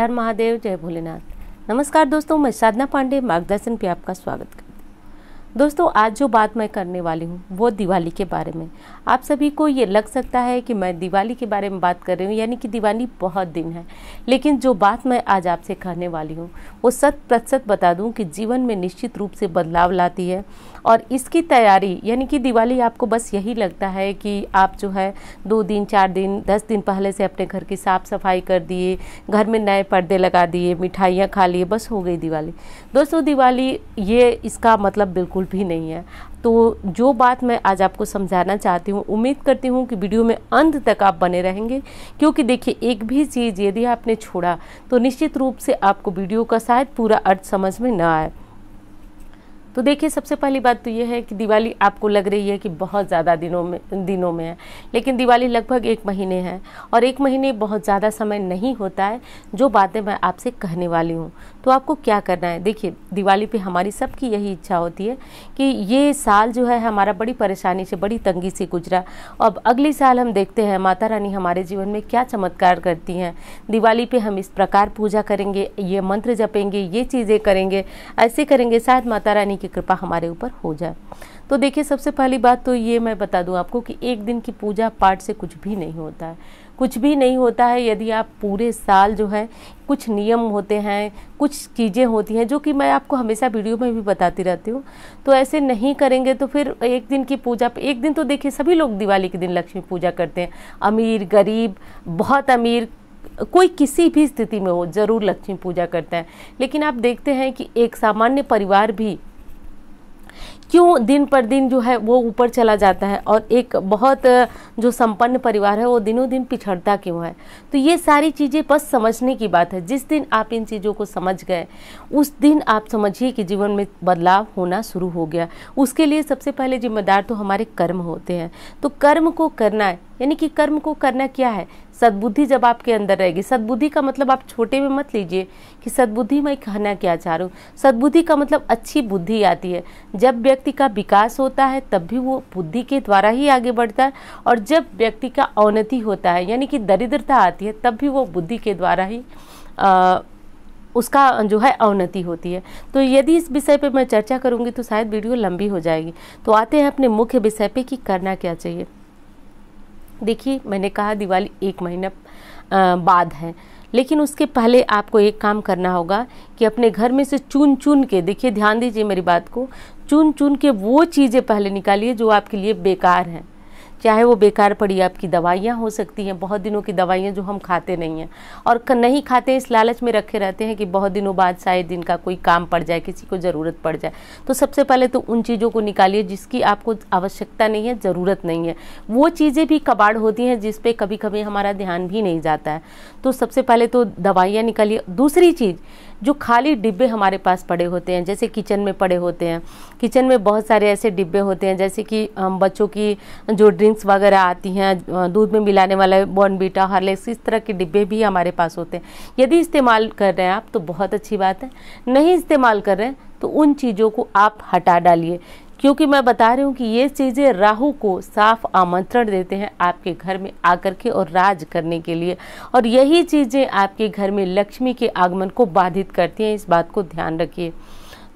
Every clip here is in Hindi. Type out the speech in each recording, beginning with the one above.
हर महादेव जय भोलेनाथ नमस्कार दोस्तों मैं साधना पांडे मार्गदर्शन पे आपका स्वागत करती हूँ दोस्तों आज जो बात मैं करने वाली हूँ वो दिवाली के बारे में आप सभी को ये लग सकता है कि मैं दिवाली के बारे में बात कर रही हूँ यानी कि दिवाली बहुत दिन है लेकिन जो बात मैं आज आपसे कहने वाली हूँ वो शत प्रतिशत बता दूँ कि जीवन में निश्चित रूप से बदलाव लाती है और इसकी तैयारी यानी कि दिवाली आपको बस यही लगता है कि आप जो है दो दिन चार दिन दस दिन पहले से अपने घर की साफ़ सफाई कर दिए घर में नए पर्दे लगा दिए मिठाइयाँ खा लिए बस हो गई दिवाली दोस्तों दिवाली ये इसका मतलब बिल्कुल भी नहीं है तो जो बात मैं आज आपको समझाना चाहती हूँ उम्मीद करती हूँ कि वीडियो में अंत तक आप बने रहेंगे क्योंकि देखिए एक भी चीज़ यदि आपने छोड़ा तो निश्चित रूप से आपको वीडियो का शायद पूरा अर्थ समझ में ना आए तो देखिए सबसे पहली बात तो ये है कि दिवाली आपको लग रही है कि बहुत ज़्यादा दिनों में दिनों में है लेकिन दिवाली लगभग एक महीने है और एक महीने बहुत ज़्यादा समय नहीं होता है जो बातें मैं आपसे कहने वाली हूँ तो आपको क्या करना है देखिए दिवाली पे हमारी सबकी यही इच्छा होती है कि ये साल जो है हमारा बड़ी परेशानी से बड़ी तंगी से गुजरा अब अगले साल हम देखते हैं माता रानी हमारे जीवन में क्या चमत्कार करती हैं दिवाली पे हम इस प्रकार पूजा करेंगे ये मंत्र जपेंगे ये चीज़ें करेंगे ऐसे करेंगे शायद माता रानी की कृपा हमारे ऊपर हो जाए तो देखिए सबसे पहली बात तो ये मैं बता दूँ आपको कि एक दिन की पूजा पाठ से कुछ भी नहीं होता है कुछ भी नहीं होता है यदि आप पूरे साल जो है कुछ नियम होते हैं कुछ चीज़ें होती हैं जो कि मैं आपको हमेशा वीडियो में भी बताती रहती हूँ तो ऐसे नहीं करेंगे तो फिर एक दिन की पूजा एक दिन तो देखिए सभी लोग दिवाली के दिन लक्ष्मी पूजा करते हैं अमीर गरीब बहुत अमीर कोई किसी भी स्थिति में हो ज़रूर लक्ष्मी पूजा करता है लेकिन आप देखते हैं कि एक सामान्य परिवार भी क्यों दिन पर दिन जो है वो ऊपर चला जाता है और एक बहुत जो संपन्न परिवार है वो दिनों दिन पिछड़ता क्यों है तो ये सारी चीज़ें बस समझने की बात है जिस दिन आप इन चीज़ों को समझ गए उस दिन आप समझिए कि जीवन में बदलाव होना शुरू हो गया उसके लिए सबसे पहले जिम्मेदार तो हमारे कर्म होते हैं तो कर्म को करना है यानी कि कर्म को करना क्या है सद्बुद्धि जब आपके अंदर रहेगी सद्बुद्धि का मतलब आप छोटे में मत लीजिए कि सद्बुद्धि मैं कहना क्या चाह रहा हूँ सद्बुद्धि का मतलब अच्छी बुद्धि आती है जब व्यक्ति का विकास होता है तब भी वो बुद्धि के द्वारा ही आगे बढ़ता है और जब व्यक्ति का अवनति होता है यानी कि दरिद्रता आती है तब भी वो बुद्धि के द्वारा ही आ, उसका जो है अवनति होती है तो यदि इस विषय पर मैं चर्चा करूँगी तो शायद वीडियो लंबी हो जाएगी तो आते हैं अपने मुख्य विषय पर कि करना क्या चाहिए देखिए मैंने कहा दिवाली एक महीना बाद है लेकिन उसके पहले आपको एक काम करना होगा कि अपने घर में से चुन चुन के देखिए ध्यान दीजिए मेरी बात को चुन चुन के वो चीज़ें पहले निकालिए जो आपके लिए बेकार हैं चाहे वो बेकार पड़ी आपकी दवाइयाँ हो सकती हैं बहुत दिनों की दवाइयाँ जो हम खाते नहीं हैं और नहीं खाते इस लालच में रखे रहते हैं कि बहुत दिनों बाद शायद इनका कोई काम पड़ जाए किसी को ज़रूरत पड़ जाए तो सबसे पहले तो उन चीज़ों को निकालिए जिसकी आपको आवश्यकता नहीं है ज़रूरत नहीं है वो चीज़ें भी कबाड़ होती हैं जिस पर कभी कभी हमारा ध्यान भी नहीं जाता है तो सबसे पहले तो दवाइयाँ निकालिए दूसरी चीज़ जो खाली डिब्बे हमारे पास पड़े होते हैं जैसे किचन में पड़े होते हैं किचन में बहुत सारे ऐसे डिब्बे होते हैं जैसे कि हम बच्चों की जो ड्रिंक्स वगैरह आती हैं दूध में मिलाने वाला बॉर्नबीटा हार्लेक्स इस तरह के डिब्बे भी हमारे पास होते हैं यदि इस्तेमाल कर रहे हैं आप तो बहुत अच्छी बात है नहीं इस्तेमाल कर रहे हैं तो उन चीज़ों को आप हटा डालिए क्योंकि मैं बता रही हूँ कि ये चीज़ें राहु को साफ आमंत्रण देते हैं आपके घर में आकर के और राज करने के लिए और यही चीज़ें आपके घर में लक्ष्मी के आगमन को बाधित करती हैं इस बात को ध्यान रखिए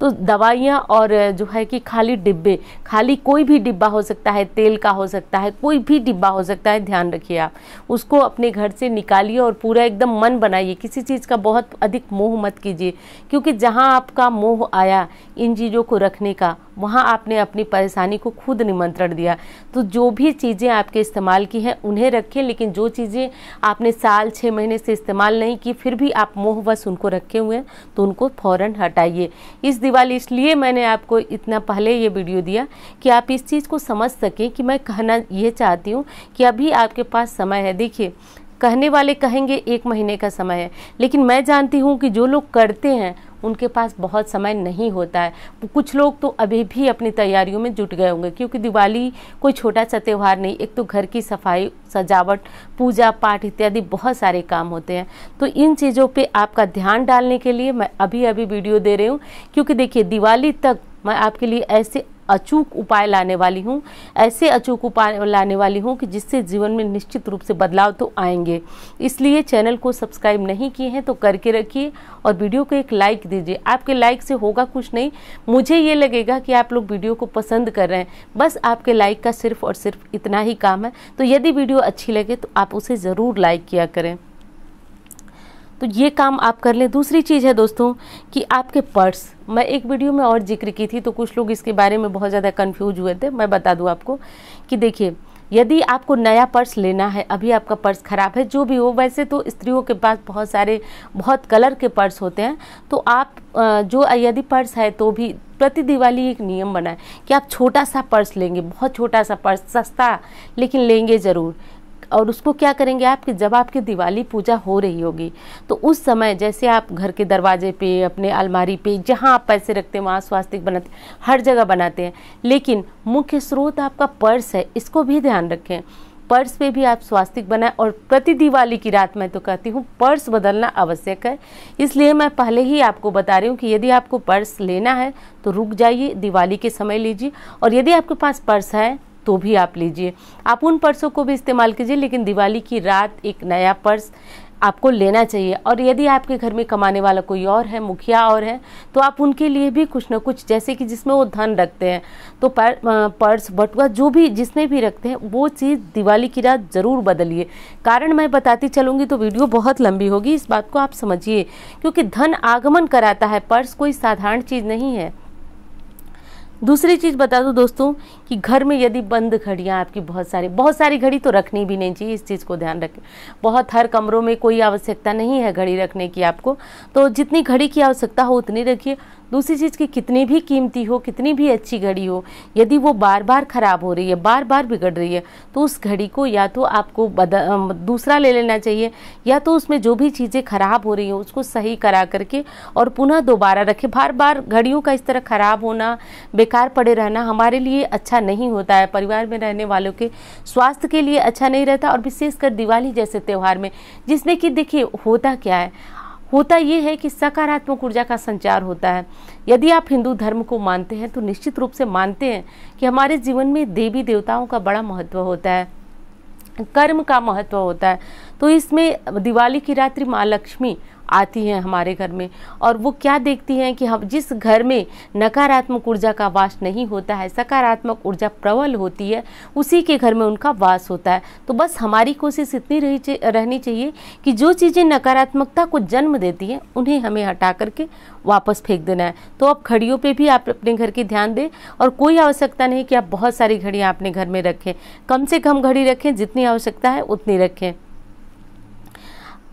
तो दवाइयाँ और जो है कि खाली डिब्बे खाली कोई भी डिब्बा हो सकता है तेल का हो सकता है कोई भी डिब्बा हो सकता है ध्यान रखिए आप उसको अपने घर से निकालिए और पूरा एकदम मन बनाइए किसी चीज़ का बहुत अधिक मोह मत कीजिए क्योंकि जहाँ आपका मोह आया इन चीज़ों को रखने का वहाँ आपने अपनी परेशानी को खुद निमंत्रण दिया तो जो भी चीज़ें आपके इस्तेमाल की हैं उन्हें रखें लेकिन जो चीज़ें आपने साल छः महीने से इस्तेमाल नहीं की फिर भी आप मोहवश उनको रखे हुए हैं तो उनको फ़ौर हटाइए इस दिवाली इसलिए मैंने आपको इतना पहले ये वीडियो दिया कि आप इस चीज़ को समझ सकें कि मैं कहना ये चाहती हूँ कि अभी आपके पास समय है देखिए कहने वाले कहेंगे एक महीने का समय है लेकिन मैं जानती हूँ कि जो लोग करते हैं उनके पास बहुत समय नहीं होता है कुछ लोग तो अभी भी अपनी तैयारियों में जुट गए होंगे क्योंकि दिवाली कोई छोटा सा त्यौहार नहीं एक तो घर की सफाई सजावट पूजा पाठ इत्यादि बहुत सारे काम होते हैं तो इन चीज़ों पर आपका ध्यान डालने के लिए मैं अभी अभी वीडियो दे रही हूँ क्योंकि देखिए दिवाली तक मैं आपके लिए ऐसे अचूक उपाय लाने वाली हूँ ऐसे अचूक उपाय लाने वाली हूँ कि जिससे जीवन में निश्चित रूप से बदलाव तो आएंगे इसलिए चैनल को सब्सक्राइब नहीं किए हैं तो करके रखिए और वीडियो को एक लाइक दीजिए आपके लाइक से होगा कुछ नहीं मुझे ये लगेगा कि आप लोग वीडियो को पसंद कर रहे हैं बस आपके लाइक का सिर्फ और सिर्फ इतना ही काम है तो यदि वीडियो अच्छी लगे तो आप उसे ज़रूर लाइक किया करें तो ये काम आप कर लें दूसरी चीज़ है दोस्तों कि आपके पर्स मैं एक वीडियो में और जिक्र की थी तो कुछ लोग इसके बारे में बहुत ज़्यादा कन्फ्यूज हुए थे मैं बता दूँ आपको कि देखिए यदि आपको नया पर्स लेना है अभी आपका पर्स ख़राब है जो भी हो वैसे तो स्त्रियों के पास बहुत सारे बहुत कलर के पर्स होते हैं तो आप जो यदि पर्स है तो भी प्रति दिवाली एक नियम बनाए कि आप छोटा सा पर्स लेंगे बहुत छोटा सा पर्स सस्ता लेकिन लेंगे ज़रूर और उसको क्या करेंगे आप कि जब आपकी दिवाली पूजा हो रही होगी तो उस समय जैसे आप घर के दरवाजे पे अपने अलमारी पे जहाँ आप पैसे रखते हैं वहाँ स्वास्तिक बनाते हर जगह बनाते हैं लेकिन मुख्य स्रोत आपका पर्स है इसको भी ध्यान रखें पर्स पे भी आप स्वास्तिक बनाएं और प्रति दिवाली की रात मैं तो कहती हूँ पर्स बदलना आवश्यक है इसलिए मैं पहले ही आपको बता रही हूँ कि यदि आपको पर्स लेना है तो रुक जाइए दिवाली के समय लीजिए और यदि आपके पास पर्स है तो भी आप लीजिए आप उन पर्सों को भी इस्तेमाल कीजिए लेकिन दिवाली की रात एक नया पर्स आपको लेना चाहिए और यदि आपके घर में कमाने वाला कोई और है मुखिया और है तो आप उनके लिए भी कुछ ना कुछ जैसे कि जिसमें वो धन रखते हैं तो पर, पर्स बटुआ जो भी जिसमें भी रखते हैं वो चीज़ दिवाली की रात ज़रूर बदलिए कारण मैं बताती चलूँगी तो वीडियो बहुत लंबी होगी इस बात को आप समझिए क्योंकि धन आगमन कराता है पर्स कोई साधारण चीज़ नहीं है दूसरी चीज़ बता दूँ दोस्तों कि घर में यदि बंद घड़ियाँ आपकी बहुत सारी बहुत सारी घड़ी तो रखनी भी नहीं चाहिए इस चीज़ को ध्यान रखें बहुत हर कमरों में कोई आवश्यकता नहीं है घड़ी रखने की आपको तो जितनी घड़ी की आवश्यकता हो उतनी रखिए दूसरी चीज़ की कितनी भी कीमती हो कितनी भी अच्छी घड़ी हो यदि वो बार बार ख़राब हो रही है बार बार बिगड़ रही है तो उस घड़ी को या तो आपको दूसरा ले लेना चाहिए या तो उसमें जो भी चीज़ें ख़राब हो रही हैं उसको सही करा करके और पुनः दोबारा रखें बार बार घड़ियों का इस तरह ख़राब होना बेकार पड़े रहना हमारे लिए अच्छा नहीं होता है परिवार में रहने वालों के स्वास्थ्य के लिए अच्छा नहीं रहता और विशेषकर दिवाली जैसे त्यौहार में जिसमें कि देखिए होता क्या है होता ये है कि सकारात्मक ऊर्जा का संचार होता है यदि आप हिंदू धर्म को मानते हैं तो निश्चित रूप से मानते हैं कि हमारे जीवन में देवी देवताओं का बड़ा महत्व होता है कर्म का महत्व होता है तो इसमें दिवाली की रात्रि माँ लक्ष्मी आती हैं हमारे घर में और वो क्या देखती हैं कि हम जिस घर में नकारात्मक ऊर्जा का वास नहीं होता है सकारात्मक ऊर्जा प्रबल होती है उसी के घर में उनका वास होता है तो बस हमारी कोशिश इतनी रही रहनी चाहिए कि जो चीज़ें नकारात्मकता को जन्म देती हैं उन्हें हमें हटा करके वापस फेंक देना है तो आप घड़ियों पर भी आप अपने घर की ध्यान दें और कोई आवश्यकता नहीं कि आप बहुत सारी घड़ियाँ अपने घर में रखें कम से कम घड़ी रखें जितनी आवश्यकता है उतनी रखें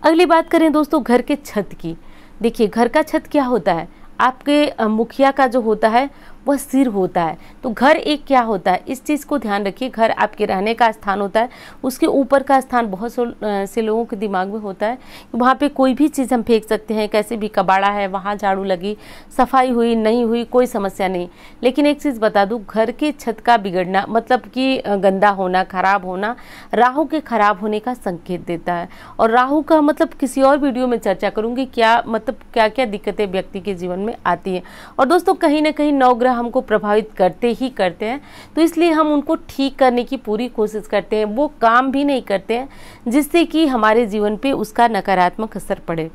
अगली बात करें दोस्तों घर के छत की देखिए घर का छत क्या होता है आपके मुखिया का जो होता है वह स्थिर होता है तो घर एक क्या होता है इस चीज़ को ध्यान रखिए घर आपके रहने का स्थान होता है उसके ऊपर का स्थान बहुत से लोगों के दिमाग में होता है वहाँ पर कोई भी चीज़ हम फेंक सकते हैं कैसे भी कबाड़ा है वहाँ झाड़ू लगी सफाई हुई नहीं हुई कोई समस्या नहीं लेकिन एक चीज़ बता दूँ घर के छत का बिगड़ना मतलब कि गंदा होना खराब होना राहु के खराब होने का संकेत देता है और राहु का मतलब किसी और वीडियो में चर्चा करूँगी क्या मतलब क्या क्या दिक्कतें व्यक्ति के जीवन में आती हैं और दोस्तों कहीं ना कहीं नवग्रह हमको प्रभावित करते ही करते हैं तो इसलिए हम उनको ठीक करने की पूरी कोशिश करते हैं वो काम भी नहीं करते हैं जिससे कि हमारे जीवन पे उसका नकारात्मक असर पड़े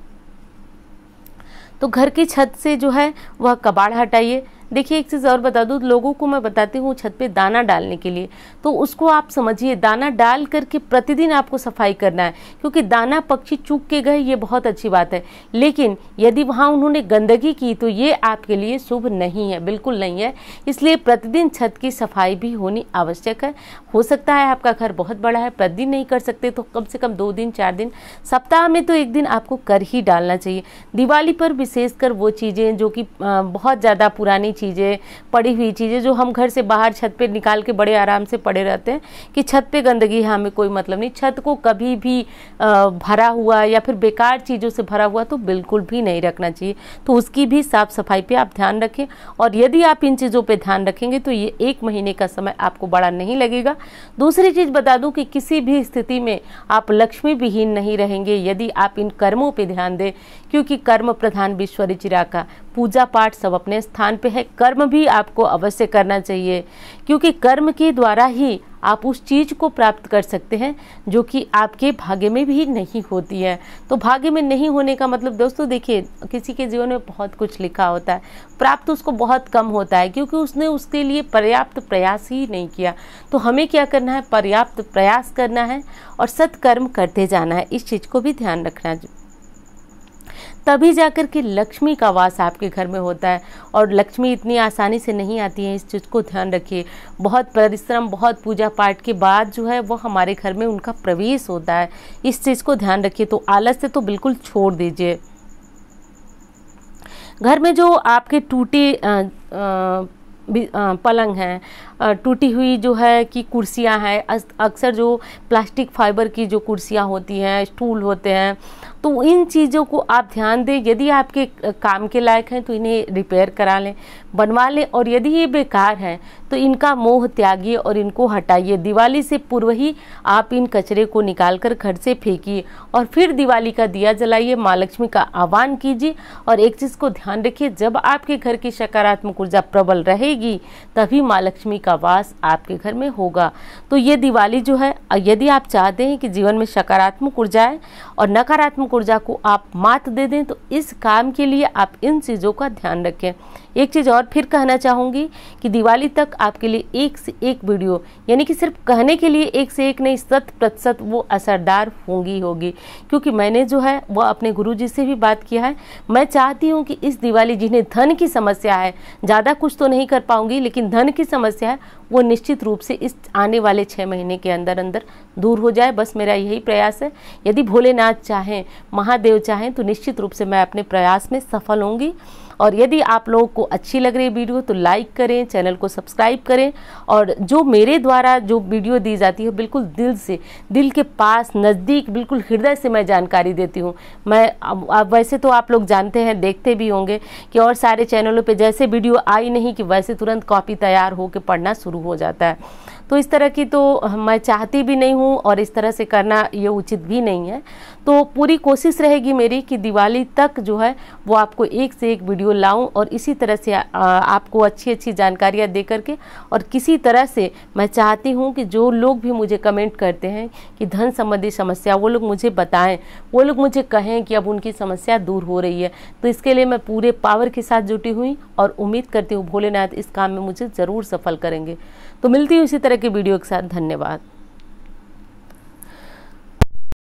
तो घर की छत से जो है वह कबाड़ हटाइए देखिए एक चीज़ और बता दूँ लोगों को मैं बताती हूँ छत पे दाना डालने के लिए तो उसको आप समझिए दाना डाल करके प्रतिदिन आपको सफाई करना है क्योंकि दाना पक्षी चूक के गए ये बहुत अच्छी बात है लेकिन यदि वहाँ उन्होंने गंदगी की तो ये आपके लिए शुभ नहीं है बिल्कुल नहीं है इसलिए प्रतिदिन छत की सफाई भी होनी आवश्यक है हो सकता है आपका घर बहुत बड़ा है प्रतिदिन नहीं कर सकते तो कम से कम दो दिन चार दिन सप्ताह में तो एक दिन आपको कर ही डालना चाहिए दिवाली पर विशेषकर वो चीज़ें जो कि बहुत ज़्यादा पुरानी चीज़ें पड़ी हुई चीज़ें जो हम घर से बाहर छत पे निकाल के बड़े आराम से पड़े रहते हैं कि छत पे गंदगी है हमें कोई मतलब नहीं छत को कभी भी भरा हुआ या फिर बेकार चीज़ों से भरा हुआ तो बिल्कुल भी नहीं रखना चाहिए तो उसकी भी साफ़ सफाई पर आप ध्यान रखें और यदि आप इन चीज़ों पर ध्यान रखेंगे तो ये एक महीने का समय आपको बड़ा नहीं लगेगा दूसरी चीज़ बता दूँ कि किसी भी स्थिति में आप लक्ष्मी विहीन नहीं रहेंगे यदि आप इन कर्मों पर ध्यान दें क्योंकि कर्म प्रधान विश्वरी का पूजा पाठ सब अपने स्थान पे है कर्म भी आपको अवश्य करना चाहिए क्योंकि कर्म के द्वारा ही आप उस चीज़ को प्राप्त कर सकते हैं जो कि आपके भाग्य में भी नहीं होती है तो भाग्य में नहीं होने का मतलब दोस्तों देखिए किसी के जीवन में बहुत कुछ लिखा होता है प्राप्त उसको बहुत कम होता है क्योंकि उसने उसके लिए पर्याप्त प्रयास ही नहीं किया तो हमें क्या करना है पर्याप्त प्रयास करना है और सत्कर्म करते जाना है इस चीज़ को भी ध्यान रखना तभी जाकर के लक्ष्मी का वास आपके घर में होता है और लक्ष्मी इतनी आसानी से नहीं आती है इस चीज़ को ध्यान रखिए बहुत परिश्रम बहुत पूजा पाठ के बाद जो है वो हमारे घर में उनका प्रवेश होता है इस चीज़ को ध्यान रखिए तो आलस से तो बिल्कुल छोड़ दीजिए घर में जो आपके टूटे पलंग हैं टूटी हुई जो है कि कुर्सियां हैं अक्सर जो प्लास्टिक फाइबर की जो कुर्सियां होती हैं स्टूल होते हैं तो इन चीज़ों को आप ध्यान दें यदि आपके काम के लायक हैं तो इन्हें रिपेयर करा लें बनवा लें और यदि ये बेकार हैं तो इनका मोह त्यागिए और इनको हटाइए दिवाली से पूर्व ही आप इन कचरे को निकाल कर घर से फेंकिए और फिर दिवाली का दिया जलाइए माँ लक्ष्मी का आह्वान कीजिए और एक चीज़ को ध्यान रखिए जब आपके घर की सकारात्मक ऊर्जा प्रबल रहेगी तभी माँ लक्ष्मी का वास आपके घर में होगा तो ये दिवाली जो है यदि आप चाहते हैं कि जीवन में सकारात्मक ऊर्जाएँ और नकारात्मक सकारात्मक ऊर्जा को आप मात दे दें तो इस काम के लिए आप इन चीज़ों का ध्यान रखें एक चीज़ और फिर कहना चाहूँगी कि दिवाली तक आपके लिए एक से एक वीडियो यानी कि सिर्फ कहने के लिए एक से एक नहीं शत प्रतिशत वो असरदार होंगी होगी क्योंकि मैंने जो है वह अपने गुरु जी से भी बात किया है मैं चाहती हूँ कि इस दिवाली जिन्हें धन की समस्या है ज़्यादा कुछ तो नहीं कर पाऊँगी लेकिन धन की समस्या है वो निश्चित रूप से इस आने वाले छः महीने के अंदर अंदर दूर हो जाए बस मेरा यही प्रयास है यदि भोलेनाथ चाहें महादेव चाहें तो निश्चित रूप से मैं अपने प्रयास में सफल होंगी और यदि आप लोगों को अच्छी लग रही वीडियो तो लाइक करें चैनल को सब्सक्राइब करें और जो मेरे द्वारा जो वीडियो दी जाती है बिल्कुल दिल से दिल के पास नज़दीक बिल्कुल हृदय से मैं जानकारी देती हूँ मैं अब वैसे तो आप लोग जानते हैं देखते भी होंगे कि और सारे चैनलों पर जैसे वीडियो आई नहीं कि वैसे तुरंत कॉपी तैयार होकर पढ़ना शुरू हो जाता है तो इस तरह की तो मैं चाहती भी नहीं हूँ और इस तरह से करना ये उचित भी नहीं है तो पूरी कोशिश रहेगी मेरी कि दिवाली तक जो है वो आपको एक से एक वीडियो लाऊं और इसी तरह से आ, आपको अच्छी अच्छी जानकारियाँ दे करके और किसी तरह से मैं चाहती हूँ कि जो लोग भी मुझे कमेंट करते हैं कि धन संबंधी समस्या वो लोग मुझे बताएं वो लोग मुझे कहें कि अब उनकी समस्या दूर हो रही है तो इसके लिए मैं पूरे पावर के साथ जुटी हुई और उम्मीद करती हूँ भोलेनाथ इस काम में मुझे ज़रूर सफल करेंगे तो मिलती हूँ इसी तरह की वीडियो के साथ धन्यवाद